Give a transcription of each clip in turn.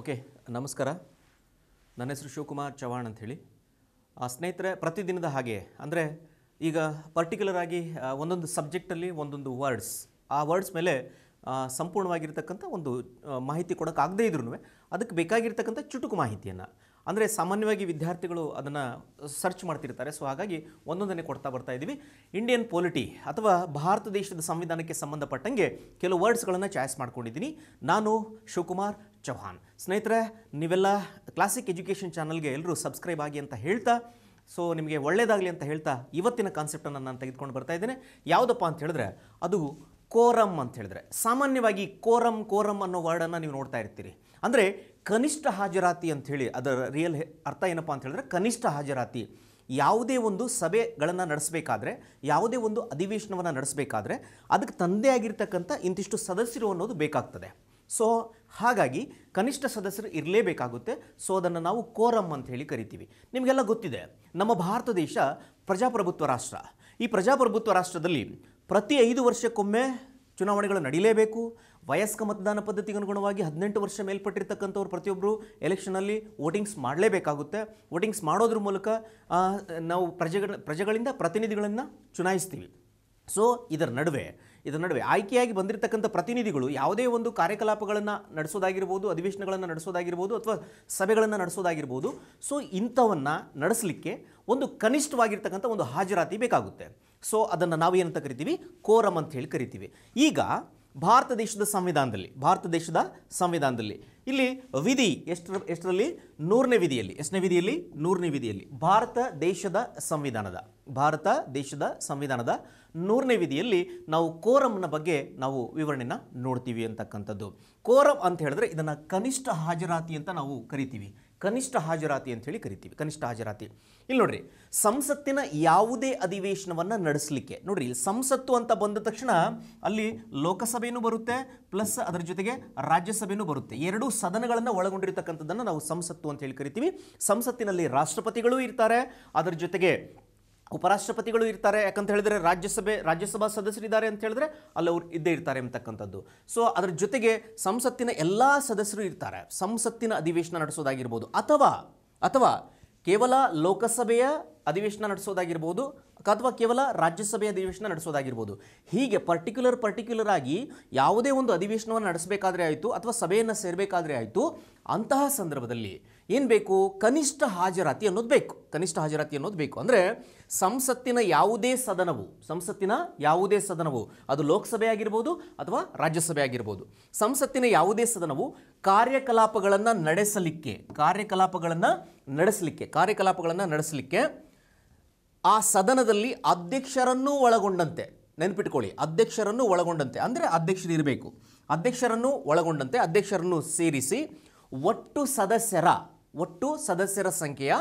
okay ನಮಸ್ಕಾರ ನನ್ನ ಹೆಸರು ಶಿವಕುಮಾರ್ ಚವ್ಹಾಣ್ ಅಂಥೇಳಿ ಸ್ನೇಹಿತರೆ ಪ್ರತಿದಿನದ ಹಾಗೆ ಅಂದರೆ ಈಗ ಪರ್ಟಿಕ್ಯುಲರ್ ಆಗಿ ಒಂದೊಂದು ಸಬ್ಜೆಕ್ಟಲ್ಲಿ ಒಂದೊಂದು ವರ್ಡ್ಸ್ ಆ ವರ್ಡ್ಸ್ ಮೇಲೆ ಸಂಪೂರ್ಣವಾಗಿರ್ತಕ್ಕಂಥ ಒಂದು ಮಾಹಿತಿ ಕೊಡೋಕ್ಕಾಗದೇ ಇದ್ರೂ ಅದಕ್ಕೆ ಬೇಕಾಗಿರ್ತಕ್ಕಂಥ ಚುಟುಕು ಮಾಹಿತಿಯನ್ನು ಅಂದರೆ ಸಾಮಾನ್ಯವಾಗಿ ವಿದ್ಯಾರ್ಥಿಗಳು ಅದನ್ನು ಸರ್ಚ್ ಮಾಡ್ತಿರ್ತಾರೆ ಸೊ ಹಾಗಾಗಿ ಒಂದೊಂದನ್ನೇ ಕೊಡ್ತಾ ಬರ್ತಾ ಇದ್ದೀವಿ ಇಂಡಿಯನ್ ಪೊಲಿಟಿ ಅಥವಾ ಭಾರತ ದೇಶದ ಸಂವಿಧಾನಕ್ಕೆ ಸಂಬಂಧಪಟ್ಟಂಗೆ ಕೆಲವು ವರ್ಡ್ಸ್ಗಳನ್ನು ಚಾಯ್ಸ್ ಮಾಡ್ಕೊಂಡಿದ್ದೀನಿ ನಾನು ಶಿವಕುಮಾರ್ ಚೌಹಾನ್ ಸ್ನೇಹಿತರೆ ನೀವೆಲ್ಲ ಕ್ಲಾಸಿಕ್ ಎಜುಕೇಷನ್ ಚಾನಲ್ಗೆ ಎಲ್ಲರೂ ಸಬ್ಸ್ಕ್ರೈಬ್ ಆಗಿ ಅಂತ ಹೇಳ್ತಾ ಸೊ ನಿಮಗೆ ಒಳ್ಳೆಯದಾಗಲಿ ಅಂತ ಹೇಳ್ತಾ ಇವತ್ತಿನ ಕಾನ್ಸೆಪ್ಟನ್ನು ನಾನು ತೆಗೆದುಕೊಂಡು ಬರ್ತಾ ಇದ್ದೇನೆ ಯಾವುದಪ್ಪ ಅಂತ ಹೇಳಿದ್ರೆ ಅದು ಕೋರಮ್ ಅಂತ ಹೇಳಿದ್ರೆ ಸಾಮಾನ್ಯವಾಗಿ ಕೋರಮ್ ಕೋರಮ್ ಅನ್ನೋ ವರ್ಡನ್ನು ನೀವು ನೋಡ್ತಾ ಇರ್ತೀರಿ ಅಂದರೆ ಕನಿಷ್ಠ ಹಾಜರಾತಿ ಅಂಥೇಳಿ ಅದರ ರಿಯಲ್ ಅರ್ಥ ಏನಪ್ಪ ಅಂತ ಹೇಳಿದ್ರೆ ಕನಿಷ್ಠ ಹಾಜರಾತಿ ಯಾವುದೇ ಒಂದು ಸಭೆಗಳನ್ನು ನಡೆಸಬೇಕಾದ್ರೆ ಯಾವುದೇ ಒಂದು ಅಧಿವೇಶನವನ್ನು ನಡೆಸಬೇಕಾದ್ರೆ ಅದಕ್ಕೆ ತಂದೆ ಆಗಿರ್ತಕ್ಕಂಥ ಇಂತಿಷ್ಟು ಸದಸ್ಯರು ಅನ್ನೋದು ಬೇಕಾಗ್ತದೆ ಸೊ ಹಾಗಾಗಿ ಕನಿಷ್ಠ ಸದಸ್ಯರು ಇರಲೇಬೇಕಾಗುತ್ತೆ ಸೊ ಅದನ್ನು ನಾವು ಕೋರಮ್ ಅಂತ ಹೇಳಿ ಕರಿತೀವಿ ನಿಮಗೆಲ್ಲ ಗೊತ್ತಿದೆ ನಮ್ಮ ಭಾರತ ದೇಶ ಪ್ರಜಾಪ್ರಭುತ್ವ ರಾಷ್ಟ್ರ ಈ ಪ್ರಜಾಪ್ರಭುತ್ವ ರಾಷ್ಟ್ರದಲ್ಲಿ ಪ್ರತಿ ಐದು ವರ್ಷಕ್ಕೊಮ್ಮೆ ಚುನಾವಣೆಗಳು ನಡೀಲೇಬೇಕು ವಯಸ್ಕ ಮತದಾನ ಪದ್ಧತಿಗೆ ಅನುಗುಣವಾಗಿ ಹದಿನೆಂಟು ವರ್ಷ ಮೇಲ್ಪಟ್ಟಿರ್ತಕ್ಕಂಥವ್ರು ಪ್ರತಿಯೊಬ್ಬರು ಎಲೆಕ್ಷನಲ್ಲಿ ವೋಟಿಂಗ್ಸ್ ಮಾಡಲೇಬೇಕಾಗುತ್ತೆ ವೋಟಿಂಗ್ಸ್ ಮಾಡೋದ್ರ ಮೂಲಕ ನಾವು ಪ್ರಜೆಗಳ ಪ್ರಜೆಗಳಿಂದ ಪ್ರತಿನಿಧಿಗಳನ್ನು ಚುನಾಯಿಸ್ತೀವಿ ಸೊ ಇದರ ನಡುವೆ ಇದರ ನಡುವೆ ಆಯ್ಕೆಯಾಗಿ ಬಂದಿರತಕ್ಕಂಥ ಪ್ರತಿನಿಧಿಗಳು ಯಾವುದೇ ಒಂದು ಕಾರ್ಯಕಲಾಪಗಳನ್ನು ನಡೆಸೋದಾಗಿರ್ಬೋದು ಅಧಿವೇಶನಗಳನ್ನು ನಡೆಸೋದಾಗಿರ್ಬೋದು ಅಥವಾ ಸಭೆಗಳನ್ನು ನಡೆಸೋದಾಗಿರ್ಬೋದು ಸೊ ಇಂಥವನ್ನು ನಡೆಸಲಿಕ್ಕೆ ಒಂದು ಕನಿಷ್ಠವಾಗಿರ್ತಕ್ಕಂಥ ಒಂದು ಹಾಜರಾತಿ ಬೇಕಾಗುತ್ತೆ ಸೊ ಅದನ್ನು ನಾವು ಏನಂತ ಕರಿತೀವಿ ಕೋರಮ್ ಅಂತ ಹೇಳಿ ಕರಿತೀವಿ ಈಗ ಭಾರತ ದೇಶದ ಸಂವಿಧಾನದಲ್ಲಿ ಭಾರತ ದೇಶದ ಸಂವಿಧಾನದಲ್ಲಿ ಇಲ್ಲಿ ವಿಧಿ ಎಷ್ಟರ ಎಷ್ಟರಲ್ಲಿ ನೂರನೇ ವಿಧಿಯಲ್ಲಿ ಎಷ್ಟನೇ ವಿಧಿಯಲ್ಲಿ ನೂರನೇ ವಿಧಿಯಲ್ಲಿ ಭಾರತ ದೇಶದ ಸಂವಿಧಾನದ ಭಾರತ ದೇಶದ ಸಂವಿಧಾನದ ನೂರನೇ ವಿಧಿಯಲ್ಲಿ ನಾವು ಕೋರಂನ ಬಗ್ಗೆ ನಾವು ವಿವರಣೆನ ನೋಡ್ತೀವಿ ಅಂತಕ್ಕಂಥದ್ದು ಕೋರಮ್ ಅಂತ ಹೇಳಿದ್ರೆ ಇದನ್ನು ಕನಿಷ್ಠ ಹಾಜರಾತಿ ಅಂತ ನಾವು ಕರಿತೀವಿ ಕನಿಷ್ಠ ಹಾಜರಾತಿ ಅಂತ ಹೇಳಿ ಕರಿತೀವಿ ಕನಿಷ್ಠ ಹಾಜರಾತಿ ಇಲ್ಲಿ ನೋಡ್ರಿ ಸಂಸತ್ತಿನ ಯಾವುದೇ ಅಧಿವೇಶನವನ್ನು ನಡೆಸಲಿಕ್ಕೆ ನೋಡ್ರಿ ಇಲ್ಲಿ ಸಂಸತ್ತು ಅಂತ ಬಂದ ತಕ್ಷಣ ಅಲ್ಲಿ ಲೋಕಸಭೆಯೂ ಬರುತ್ತೆ ಪ್ಲಸ್ ಅದರ ಜೊತೆಗೆ ರಾಜ್ಯಸಭೆಯೂ ಬರುತ್ತೆ ಎರಡೂ ಸದನಗಳನ್ನು ಒಳಗೊಂಡಿರ್ತಕ್ಕಂಥದ್ದನ್ನು ನಾವು ಸಂಸತ್ತು ಅಂತ ಹೇಳಿ ಕರಿತೀವಿ ಸಂಸತ್ತಿನಲ್ಲಿ ರಾಷ್ಟ್ರಪತಿಗಳೂ ಇರ್ತಾರೆ ಅದರ ಜೊತೆಗೆ ಉಪರಾಷ್ಟ್ರಪತಿಗಳು ಇರ್ತಾರೆ ಯಾಕಂತ ಹೇಳಿದ್ರೆ ರಾಜ್ಯಸಭೆ ರಾಜ್ಯಸಭಾ ಸದಸ್ಯರು ಇದ್ದಾರೆ ಅಂತ ಹೇಳಿದ್ರೆ ಅಲ್ಲಿ ಅವ್ರು ಇದ್ದೇ ಇರ್ತಾರೆ ಅಂತಕ್ಕಂಥದ್ದು ಸೊ ಅದರ ಜೊತೆಗೆ ಸಂಸತ್ತಿನ ಎಲ್ಲ ಸದಸ್ಯರು ಇರ್ತಾರೆ ಸಂಸತ್ತಿನ ಅಧಿವೇಶನ ನಡೆಸೋದಾಗಿರ್ಬೋದು ಅಥವಾ ಅಥವಾ ಕೇವಲ ಲೋಕಸಭೆಯ ಅಧಿವೇಶನ ನಡೆಸೋದಾಗಿರ್ಬೋದು ಅಥವಾ ಕೇವಲ ರಾಜ್ಯಸಭೆಯ ಅಧಿವೇಶನ ನಡೆಸೋದಾಗಿರ್ಬೋದು ಹೀಗೆ ಪರ್ಟಿಕ್ಯುಲರ್ ಪರ್ಟಿಕ್ಯುಲರ್ ಆಗಿ ಯಾವುದೇ ಒಂದು ಅಧಿವೇಶನವನ್ನು ನಡೆಸಬೇಕಾದ್ರೆ ಆಯಿತು ಅಥವಾ ಸಭೆಯನ್ನು ಸೇರಬೇಕಾದ್ರೆ ಆಯಿತು ಅಂತಹ ಸಂದರ್ಭದಲ್ಲಿ ಏನು ಬೇಕು ಕನಿಷ್ಠ ಹಾಜರಾತಿ ಅನ್ನೋದು ಬೇಕು ಕನಿಷ್ಠ ಹಾಜರಾತಿ ಅನ್ನೋದು ಬೇಕು ಅಂದರೆ ಸಂಸತ್ತಿನ ಯಾವುದೇ ಸದನವು ಸಂಸತ್ತಿನ ಯಾವುದೇ ಸದನವು ಅದು ಲೋಕಸಭೆ ಆಗಿರ್ಬೋದು ಅಥವಾ ರಾಜ್ಯಸಭೆ ಆಗಿರ್ಬೋದು ಸಂಸತ್ತಿನ ಯಾವುದೇ ಸದನವು ಕಾರ್ಯಕಲಾಪಗಳನ್ನು ನಡೆಸಲಿಕ್ಕೆ ಕಾರ್ಯಕಲಾಪಗಳನ್ನು ನಡೆಸಲಿಕ್ಕೆ ಕಾರ್ಯಕಲಾಪಗಳನ್ನು ನಡೆಸಲಿಕ್ಕೆ ಆ ಸದನದಲ್ಲಿ ಅಧ್ಯಕ್ಷರನ್ನೂ ಒಳಗೊಂಡಂತೆ ನೆನ್ಪಿಟ್ಕೊಳ್ಳಿ ಅಧ್ಯಕ್ಷರನ್ನು ಒಳಗೊಂಡಂತೆ ಅಂದರೆ ಅಧ್ಯಕ್ಷರಿರಬೇಕು ಅಧ್ಯಕ್ಷರನ್ನು ಒಳಗೊಂಡಂತೆ ಅಧ್ಯಕ್ಷರನ್ನು ಸೇರಿಸಿ ಒಟ್ಟು ಸದಸ್ಯರ ಒಟ್ಟು ಸದಸ್ಯರ ಸಂಖ್ಯೆಯ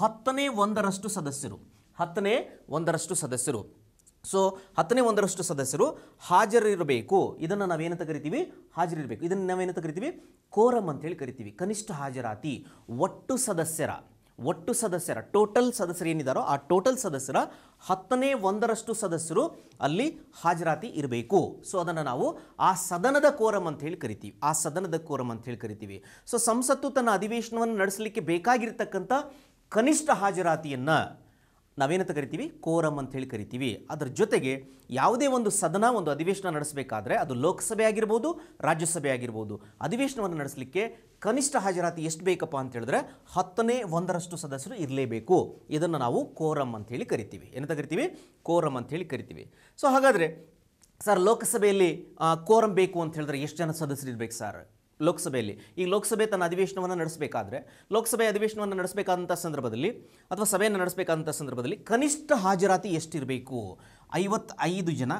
ಹತ್ತನೇ ಒಂದರಷ್ಟು ಸದಸ್ಯರು ಹತ್ತನೇ ಒಂದರಷ್ಟು ಸದಸ್ಯರು ಸೊ ಹತ್ತನೇ ಒಂದರಷ್ಟು ಸದಸ್ಯರು ಹಾಜರಿರಬೇಕು ಇದನ್ನು ನಾವೇನಂತ ಕರಿತೀವಿ ಹಾಜರಿರಬೇಕು ಇದನ್ನು ನಾವೇನಂತ ಕರಿತೀವಿ ಕೋರಮ್ ಅಂತೇಳಿ ಕರಿತೀವಿ ಕನಿಷ್ಠ ಹಾಜರಾತಿ ಒಟ್ಟು ಸದಸ್ಯರ ಒಟ್ಟು ಸದಸ್ಯರ ಟೋಟಲ್ ಸದಸ್ಯರು ಏನಿದ್ದಾರೋ ಆ ಟೋಟಲ್ ಸದಸ್ಯರ ಹತ್ತನೇ ಒಂದರಷ್ಟು ಸದಸ್ಯರು ಅಲ್ಲಿ ಹಾಜರಾತಿ ಇರಬೇಕು ಸೊ ಅದನ್ನು ನಾವು ಆ ಸದನದ ಕೋರಮ್ ಅಂತ ಹೇಳಿ ಕರಿತೀವಿ ಆ ಸದನದ ಕೋರಂ ಅಂತ ಹೇಳಿ ಕರಿತೀವಿ ಸೊ ಸಂಸತ್ತು ತನ್ನ ಅಧಿವೇಶನವನ್ನು ನಡೆಸಲಿಕ್ಕೆ ಬೇಕಾಗಿರ್ತಕ್ಕಂಥ ಕನಿಷ್ಠ ಹಾಜರಾತಿಯನ್ನು ನಾವೇನಂತ ಕರಿತೀವಿ ಕೋರಮ್ ಹೇಳಿ ಕರಿತೀವಿ ಅದರ ಜೊತೆಗೆ ಯಾವುದೇ ಒಂದು ಸದನ ಒಂದು ಅಧಿವೇಶನ ನಡೆಸಬೇಕಾದ್ರೆ ಅದು ಲೋಕಸಭೆ ಆಗಿರ್ಬೋದು ರಾಜ್ಯಸಭೆ ಆಗಿರ್ಬೋದು ಅಧಿವೇಶನವನ್ನು ನಡೆಸಲಿಕ್ಕೆ ಕನಿಷ್ಠ ಹಾಜರಾತಿ ಎಷ್ಟು ಬೇಕಪ್ಪ ಅಂತ ಹೇಳಿದ್ರೆ ಹತ್ತನೇ ಒಂದರಷ್ಟು ಸದಸ್ಯರು ಇರಲೇಬೇಕು ಇದನ್ನು ನಾವು ಕೋರಮ್ ಅಂತೇಳಿ ಕರಿತೀವಿ ಏನಂತ ಕರಿತೀವಿ ಕೋರಮ್ ಅಂತೇಳಿ ಕರಿತೀವಿ ಸೊ ಹಾಗಾದರೆ ಸರ್ ಲೋಕಸಭೆಯಲ್ಲಿ ಕೋರಂ ಬೇಕು ಅಂತ ಹೇಳಿದ್ರೆ ಎಷ್ಟು ಜನ ಸದಸ್ಯರು ಇರಬೇಕು ಸರ್ ಲೋಕಸಭೆಯಲ್ಲಿ ಈ ಲೋಕಸಭೆ ತನ್ನ ಅಧಿವೇಶನವನ್ನು ನಡೆಸಬೇಕಾದ್ರೆ ಲೋಕಸಭೆ ಅಧಿವೇಶನವನ್ನು ನಡೆಸಬೇಕಾದಂಥ ಸಂದರ್ಭದಲ್ಲಿ ಅಥವಾ ಸಭೆಯನ್ನು ನಡೆಸಬೇಕಾದಂಥ ಸಂದರ್ಭದಲ್ಲಿ ಕನಿಷ್ಠ ಹಾಜರಾತಿ ಎಷ್ಟಿರಬೇಕು ಐವತ್ತೈದು ಜನ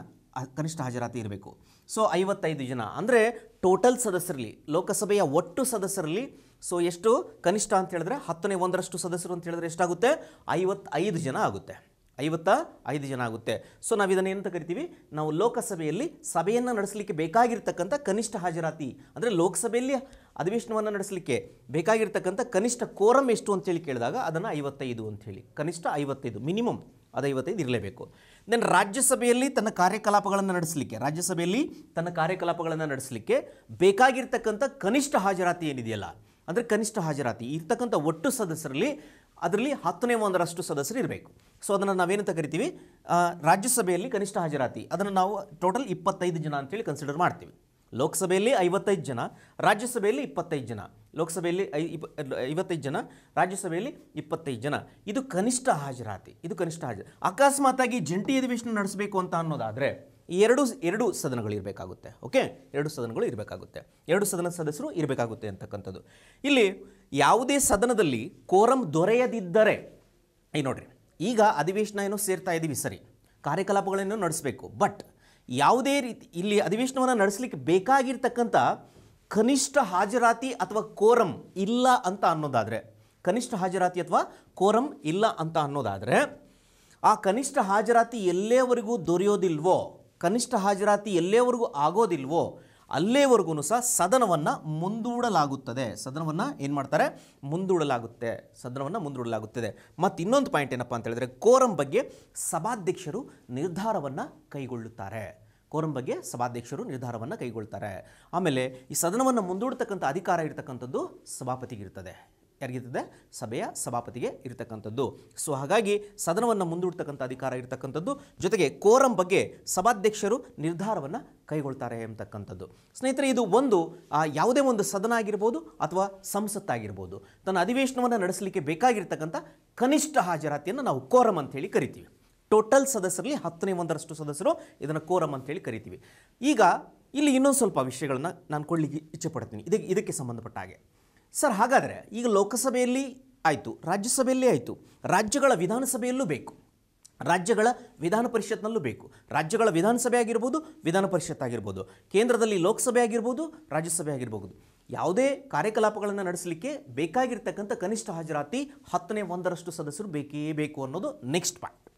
ಕನಿಷ್ಠ ಹಾಜರಾತಿ ಇರಬೇಕು ಸೊ ಐವತ್ತೈದು ಜನ ಅಂದರೆ ಟೋಟಲ್ ಸದಸ್ಯರಲ್ಲಿ ಲೋಕಸಭೆಯ ಒಟ್ಟು ಸದಸ್ಯರಲ್ಲಿ ಸೊ ಎಷ್ಟು ಕನಿಷ್ಠ ಅಂತ ಹೇಳಿದ್ರೆ ಹತ್ತನೇ ಒಂದರಷ್ಟು ಸದಸ್ಯರು ಅಂತ ಹೇಳಿದ್ರೆ ಎಷ್ಟಾಗುತ್ತೆ ಐವತ್ತೈದು ಜನ ಆಗುತ್ತೆ ಐವತ್ತ ಐದು ಜನ ಆಗುತ್ತೆ ಸೊ ನಾವು ಇದನ್ನು ಏನಂತ ಕರಿತೀವಿ ನಾವು ಲೋಕಸಭೆಯಲ್ಲಿ ಸಭೆಯನ್ನು ನಡೆಸಲಿಕ್ಕೆ ಬೇಕಾಗಿರ್ತಕ್ಕಂಥ ಕನಿಷ್ಠ ಹಾಜರಾತಿ ಅಂದರೆ ಲೋಕಸಭೆಯಲ್ಲಿ ಅಧಿವೇಶನವನ್ನು ನಡೆಸಲಿಕ್ಕೆ ಬೇಕಾಗಿರ್ತಕ್ಕಂಥ ಕನಿಷ್ಠ ಕೋರಂ ಎಷ್ಟು ಅಂತೇಳಿ ಕೇಳಿದಾಗ ಅದನ್ನು ಐವತ್ತೈದು ಅಂಥೇಳಿ ಕನಿಷ್ಠ ಐವತ್ತೈದು ಮಿನಿಮಮ್ ಅದು ಐವತ್ತೈದು ಇರಲೇಬೇಕು ದೆನ್ ರಾಜ್ಯಸಭೆಯಲ್ಲಿ ತನ್ನ ಕಾರ್ಯಕಲಾಪಗಳನ್ನು ನಡೆಸಲಿಕ್ಕೆ ರಾಜ್ಯಸಭೆಯಲ್ಲಿ ತನ್ನ ಕಾರ್ಯಕಲಾಪಗಳನ್ನು ನಡೆಸಲಿಕ್ಕೆ ಬೇಕಾಗಿರ್ತಕ್ಕಂಥ ಕನಿಷ್ಠ ಹಾಜರಾತಿ ಏನಿದೆಯಲ್ಲ ಅಂದರೆ ಕನಿಷ್ಠ ಹಾಜರಾತಿ ಇರ್ತಕ್ಕಂಥ ಒಟ್ಟು ಸದಸ್ಯರಲ್ಲಿ ಅದರಲ್ಲಿ ಹತ್ತನೇ ಒಂದರಷ್ಟು ಸದಸ್ಯರು ಇರಬೇಕು ಸೊ ಅದನ್ನು ನಾವೇನಂತ ಕರಿತೀವಿ ರಾಜ್ಯಸಭೆಯಲ್ಲಿ ಕನಿಷ್ಠ ಹಾಜರಾತಿ ಅದನ್ನು ನಾವು ಟೋಟಲ್ ಇಪ್ಪತ್ತೈದು ಜನ ಅಂತೇಳಿ ಕನ್ಸಿಡರ್ ಮಾಡ್ತೀವಿ ಲೋಕಸಭೆಯಲ್ಲಿ ಐವತ್ತೈದು ಜನ ರಾಜ್ಯಸಭೆಯಲ್ಲಿ ಇಪ್ಪತ್ತೈದು ಜನ ಲೋಕಸಭೆಯಲ್ಲಿ ಐ ಇಪ್ಪ ಐವತ್ತೈದು ಜನ ರಾಜ್ಯಸಭೆಯಲ್ಲಿ ಇಪ್ಪತ್ತೈದು ಜನ ಇದು ಕನಿಷ್ಠ ಹಾಜರಾತಿ ಇದು ಕನಿಷ್ಠ ಹಾಜರ ಆಗಿ ಜಂಟಿ ಅಧಿವೇಶನ ನಡೆಸಬೇಕು ಅಂತ ಅನ್ನೋದಾದರೆ ಎರಡು ಎರಡು ಸದನಗಳು ಇರಬೇಕಾಗುತ್ತೆ ಓಕೆ ಎರಡು ಸದನಗಳು ಇರಬೇಕಾಗುತ್ತೆ ಎರಡು ಸದನ ಸದಸ್ಯರು ಇರಬೇಕಾಗುತ್ತೆ ಅಂತಕ್ಕಂಥದ್ದು ಇಲ್ಲಿ ಯಾವುದೇ ಸದನದಲ್ಲಿ ಕೋರಂ ದೊರೆಯದಿದ್ದರೆ ಈ ನೋಡ್ರಿ ಈಗ ಅಧಿವೇಶನ ಏನೋ ಸೇರ್ತಾ ಇದ್ದೀವಿ ಸರಿ ಕಾರ್ಯಕಲಾಪಗಳನ್ನು ನಡೆಸಬೇಕು ಬಟ್ ಯಾವುದೇ ರೀತಿ ಇಲ್ಲಿ ಅಧಿವೇಶನವನ್ನು ನಡೆಸಲಿಕ್ಕೆ ಬೇಕಾಗಿರ್ತಕ್ಕಂಥ ಕನಿಷ್ಠ ಹಾಜರಾತಿ ಅಥವಾ ಕೋರಂ ಇಲ್ಲ ಅಂತ ಅನ್ನೋದಾದರೆ ಕನಿಷ್ಠ ಹಾಜರಾತಿ ಅಥವಾ ಕೋರಂ ಇಲ್ಲ ಅಂತ ಅನ್ನೋದಾದರೆ ಆ ಕನಿಷ್ಠ ಹಾಜರಾತಿ ಎಲ್ಲೇವರೆಗೂ ದೊರೆಯೋದಿಲ್ವೋ ಕನಿಷ್ಠ ಹಾಜರಾತಿ ಎಲ್ಲೇವರೆಗೂ ಆಗೋದಿಲ್ವೋ ಅಲ್ಲೇವರೆಗೂ ಸಹ ಸದನವನ್ನು ಮುಂದೂಡಲಾಗುತ್ತದೆ ಸದನವನ್ನು ಏನು ಮಾಡ್ತಾರೆ ಮುಂದೂಡಲಾಗುತ್ತೆ ಸದನವನ್ನು ಮುಂದೂಡಲಾಗುತ್ತದೆ ಮತ್ತು ಇನ್ನೊಂದು ಪಾಯಿಂಟ್ ಏನಪ್ಪ ಅಂತ ಹೇಳಿದ್ರೆ ಕೋರಂ ಬಗ್ಗೆ ಸಭಾಧ್ಯಕ್ಷರು ನಿರ್ಧಾರವನ್ನು ಕೈಗೊಳ್ಳುತ್ತಾರೆ ಕೋರಂ ಬಗ್ಗೆ ಸಭಾಧ್ಯಕ್ಷರು ನಿರ್ಧಾರವನ್ನು ಕೈಗೊಳ್ತಾರೆ ಆಮೇಲೆ ಈ ಸದನವನ್ನು ಮುಂದೂಡ್ತಕ್ಕಂಥ ಅಧಿಕಾರ ಇರತಕ್ಕಂಥದ್ದು ಸಭಾಪತಿಗಿರ್ತದೆ ಯಾರಿಗಿರ್ತದೆ ಸಭೆಯ ಸಭಾಪತಿಗೆ ಇರತಕ್ಕಂಥದ್ದು ಸೊ ಹಾಗಾಗಿ ಸದನವನ್ನು ಮುಂದೂಡ್ತಕ್ಕಂಥ ಅಧಿಕಾರ ಇರತಕ್ಕಂಥದ್ದು ಜೊತೆಗೆ ಕೋರಂ ಬಗ್ಗೆ ಸಭಾಧ್ಯಕ್ಷರು ನಿರ್ಧಾರವನ್ನು ಕೈಗೊಳ್ತಾರೆ ಎಂಬತಕ್ಕಂಥದ್ದು ಸ್ನೇಹಿತರೆ ಇದು ಒಂದು ಯಾವುದೇ ಒಂದು ಸದನ ಆಗಿರ್ಬೋದು ಅಥವಾ ಸಂಸತ್ತಾಗಿರ್ಬೋದು ತನ್ನ ಅಧಿವೇಶನವನ್ನು ನಡೆಸಲಿಕ್ಕೆ ಬೇಕಾಗಿರ್ತಕ್ಕಂಥ ಕನಿಷ್ಠ ಹಾಜರಾತಿಯನ್ನು ನಾವು ಕೋರಂ ಹೇಳಿ ಕರಿತೀವಿ ಟೋಟಲ್ ಸದಸ್ಯರಲ್ಲಿ ಹತ್ತನೇ ಒಂದರಷ್ಟು ಸದಸ್ಯರು ಇದನ್ನು ಕೋರಂ ಅಂತೇಳಿ ಕರಿತೀವಿ ಈಗ ಇಲ್ಲಿ ಇನ್ನೊಂದು ಸ್ವಲ್ಪ ವಿಷಯಗಳನ್ನು ನಾನು ಕೊಡಲಿಕ್ಕೆ ಇಚ್ಛೆ ಪಡ್ತೀನಿ ಇದಕ್ಕೆ ಇದಕ್ಕೆ ಸಂಬಂಧಪಟ್ಟ ಹಾಗೆ ಸರ್ ಹಾಗಾದರೆ ಈಗ ಲೋಕಸಭೆಯಲ್ಲಿ ಆಯಿತು ರಾಜ್ಯಸಭೆಯಲ್ಲಿ ಆಯಿತು ರಾಜ್ಯಗಳ ವಿಧಾನಸಭೆಯಲ್ಲೂ ಬೇಕು ರಾಜ್ಯಗಳ ವಿಧಾನ ಪರಿಷತ್ನಲ್ಲೂ ಬೇಕು ರಾಜ್ಯಗಳ ವಿಧಾನಸಭೆ ಆಗಿರ್ಬೋದು ವಿಧಾನ ಪರಿಷತ್ ಆಗಿರ್ಬೋದು ಕೇಂದ್ರದಲ್ಲಿ ಲೋಕಸಭೆ ಆಗಿರ್ಬೋದು ರಾಜ್ಯಸಭೆ ಆಗಿರ್ಬೋದು ಯಾವುದೇ ಕಾರ್ಯಕಲಾಪಗಳನ್ನು ನಡೆಸಲಿಕ್ಕೆ ಬೇಕಾಗಿರ್ತಕ್ಕಂಥ ಕನಿಷ್ಠ ಹಾಜರಾತಿ ಹತ್ತನೇ ಒಂದರಷ್ಟು ಸದಸ್ಯರು ಬೇಕೇ ಬೇಕು ಅನ್ನೋದು ನೆಕ್ಸ್ಟ್ ಪಾಯಿಂಟ್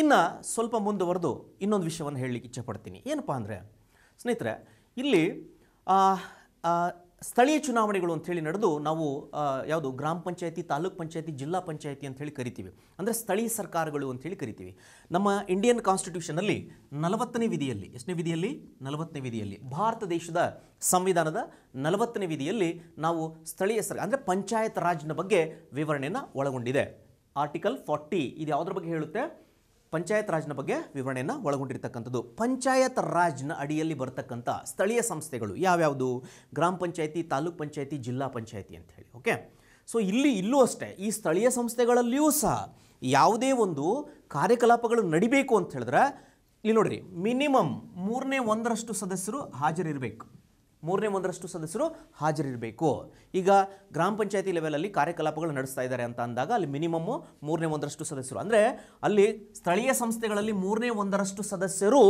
ಇನ್ನು ಸ್ವಲ್ಪ ಮುಂದುವರೆದು ಇನ್ನೊಂದು ವಿಷಯವನ್ನು ಹೇಳಲಿಕ್ಕೆ ಪಡ್ತೀನಿ ಏನಪ್ಪ ಅಂದರೆ ಸ್ನೇಹಿತರೆ ಇಲ್ಲಿ ಸ್ಥಳೀಯ ಚುನಾವಣೆಗಳು ಅಂಥೇಳಿ ನಡೆದು ನಾವು ಯಾವುದು ಗ್ರಾಮ ಪಂಚಾಯತಿ ತಾಲೂಕ್ ಪಂಚಾಯತಿ ಜಿಲ್ಲಾ ಪಂಚಾಯತಿ ಅಂಥೇಳಿ ಕರಿತೀವಿ ಅಂದರೆ ಸ್ಥಳೀಯ ಸರ್ಕಾರಗಳು ಅಂಥೇಳಿ ಕರಿತೀವಿ ನಮ್ಮ ಇಂಡಿಯನ್ ಕಾನ್ಸ್ಟಿಟ್ಯೂಷನಲ್ಲಿ ನಲವತ್ತನೇ ವಿಧಿಯಲ್ಲಿ ಎಷ್ಟನೇ ವಿಧಿಯಲ್ಲಿ ನಲವತ್ತನೇ ವಿಧಿಯಲ್ಲಿ ಭಾರತ ದೇಶದ ಸಂವಿಧಾನದ ನಲವತ್ತನೇ ವಿಧಿಯಲ್ಲಿ ನಾವು ಸ್ಥಳೀಯ ಸರ್ ಅಂದರೆ ಪಂಚಾಯತ್ ರಾಜ್ನ ಬಗ್ಗೆ ವಿವರಣೆಯನ್ನು ಒಳಗೊಂಡಿದೆ ಆರ್ಟಿಕಲ್ ಫಾರ್ಟಿ ಇದು ಯಾವುದ್ರ ಬಗ್ಗೆ ಹೇಳುತ್ತೆ ಪಂಚಾಯತ್ ರಾಜ್ನ ಬಗ್ಗೆ ವಿವರಣೆಯನ್ನು ಒಳಗೊಂಡಿರ್ತಕ್ಕಂಥದ್ದು ಪಂಚಾಯತ್ ರಾಜ್ನ ಅಡಿಯಲ್ಲಿ ಬರತಕ್ಕಂಥ ಸ್ಥಳೀಯ ಸಂಸ್ಥೆಗಳು ಯಾವ್ಯಾವುದು ಗ್ರಾಮ ಪಂಚಾಯತಿ ತಾಲೂಕ್ ಪಂಚಾಯತಿ ಜಿಲ್ಲಾ ಪಂಚಾಯತಿ ಅಂತ ಹೇಳಿ ಓಕೆ ಸೊ ಇಲ್ಲಿ ಇಲ್ಲೂ ಅಷ್ಟೇ ಈ ಸ್ಥಳೀಯ ಸಂಸ್ಥೆಗಳಲ್ಲಿಯೂ ಸಹ ಯಾವುದೇ ಒಂದು ಕಾರ್ಯಕಲಾಪಗಳು ನಡಿಬೇಕು ಅಂತ ಹೇಳಿದ್ರೆ ಇಲ್ಲಿ ನೋಡಿರಿ ಮಿನಿಮಮ್ ಮೂರನೇ ಒಂದರಷ್ಟು ಸದಸ್ಯರು ಹಾಜರಿರಬೇಕು ಮೂರನೇ ಒಂದರಷ್ಟು ಸದಸ್ಯರು ಹಾಜರಿರಬೇಕು ಈಗ ಗ್ರಾಮ ಪಂಚಾಯತಿ ಲೆವೆಲಲ್ಲಿ ಕಾರ್ಯಕಲಾಪಗಳು ನಡೆಸ್ತಾ ಇದ್ದಾರೆ ಅಂತ ಅಂದಾಗ ಅಲ್ಲಿ ಮಿನಿಮಮ್ಮು ಮೂರನೇ ಒಂದರಷ್ಟು ಸದಸ್ಯರು ಅಂದರೆ ಅಲ್ಲಿ ಸ್ಥಳೀಯ ಸಂಸ್ಥೆಗಳಲ್ಲಿ ಮೂರನೇ ಒಂದರಷ್ಟು ಸದಸ್ಯರು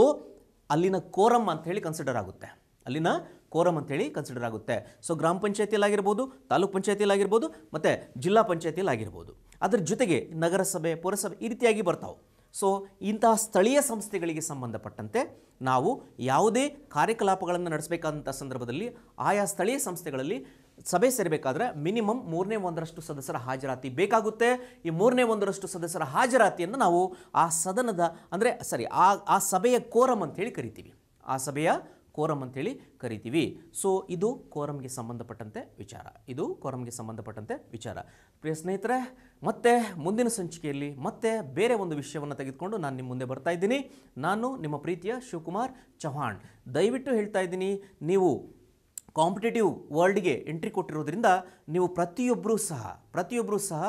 ಅಲ್ಲಿನ ಕೋರಮ್ ಅಂತ ಹೇಳಿ ಕನ್ಸಿಡರ್ ಆಗುತ್ತೆ ಅಲ್ಲಿನ ಕೋರಮ್ ಅಂತೇಳಿ ಕನ್ಸಿಡರ್ ಆಗುತ್ತೆ ಸೊ ಗ್ರಾಮ ಪಂಚಾಯತಿಯಲ್ಲಾಗಿರ್ಬೋದು ತಾಲೂಕ್ ಪಂಚಾಯತಿಯಲ್ಲಾಗಿರ್ಬೋದು ಮತ್ತು ಜಿಲ್ಲಾ ಪಂಚಾಯತಿಯಲ್ಲಾಗಿರ್ಬೋದು ಅದರ ಜೊತೆಗೆ ನಗರಸಭೆ ಪುರಸಭೆ ಈ ರೀತಿಯಾಗಿ ಬರ್ತಾವೆ ಸೊ ಇಂತಹ ಸ್ಥಳೀಯ ಸಂಸ್ಥೆಗಳಿಗೆ ಸಂಬಂಧಪಟ್ಟಂತೆ ನಾವು ಯಾವುದೇ ಕಾರ್ಯಕಲಾಪಗಳನ್ನು ನಡೆಸಬೇಕಾದಂಥ ಸಂದರ್ಭದಲ್ಲಿ ಆಯಾ ಸ್ಥಳೀಯ ಸಂಸ್ಥೆಗಳಲ್ಲಿ ಸಭೆ ಸೇರಬೇಕಾದ್ರೆ ಮಿನಿಮಮ್ ಮೂರನೇ ಒಂದರಷ್ಟು ಸದಸ್ಯರ ಹಾಜರಾತಿ ಬೇಕಾಗುತ್ತೆ ಈ ಮೂರನೇ ಒಂದರಷ್ಟು ಸದಸ್ಯರ ಹಾಜರಾತಿಯನ್ನು ನಾವು ಆ ಸದನದ ಅಂದರೆ ಸರಿ ಆ ಆ ಸಭೆಯ ಕೋರಂ ಅಂತ ಹೇಳಿ ಕರಿತೀವಿ ಆ ಸಭೆಯ ಕೋರಂ ಅಂತೇಳಿ ಕರಿತೀವಿ ಸೊ ಇದು ಕೋರಂಗೆ ಸಂಬಂಧಪಟ್ಟಂತೆ ವಿಚಾರ ಇದು ಕೋರಂಗೆ ಸಂಬಂಧಪಟ್ಟಂತೆ ವಿಚಾರ ಪ್ರಿಯ ಸ್ನೇಹಿತರೆ ಮತ್ತೆ ಮುಂದಿನ ಸಂಚಿಕೆಯಲ್ಲಿ ಮತ್ತೆ ಬೇರೆ ಒಂದು ವಿಷಯವನ್ನು ತೆಗೆದುಕೊಂಡು ನಾನು ನಿಮ್ಮ ಮುಂದೆ ಬರ್ತಾ ಇದ್ದೀನಿ ನಾನು ನಿಮ್ಮ ಪ್ರೀತಿಯ ಶಿವಕುಮಾರ್ ಚೌಹಾಣ್ ದಯವಿಟ್ಟು ಹೇಳ್ತಾ ಇದ್ದೀನಿ ನೀವು ಕಾಂಪಿಟೇಟಿವ್ ವರ್ಲ್ಡ್ಗೆ ಎಂಟ್ರಿ ಕೊಟ್ಟಿರೋದ್ರಿಂದ ನೀವು ಪ್ರತಿಯೊಬ್ಬರೂ ಸಹ ಪ್ರತಿಯೊಬ್ಬರೂ ಸಹ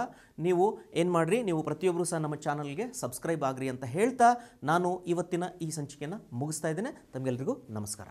ನೀವು ಏನು ಮಾಡಿರಿ ನೀವು ಪ್ರತಿಯೊಬ್ಬರೂ ಸಹ ನಮ್ಮ ಚಾನಲ್ಗೆ ಸಬ್ಸ್ಕ್ರೈಬ್ ಆಗ್ರಿ ಅಂತ ಹೇಳ್ತಾ ನಾನು ಇವತ್ತಿನ ಈ ಸಂಚಿಕೆಯನ್ನು ಮುಗಿಸ್ತಾ ಇದ್ದೇನೆ ತಮಗೆಲ್ರಿಗೂ ನಮಸ್ಕಾರ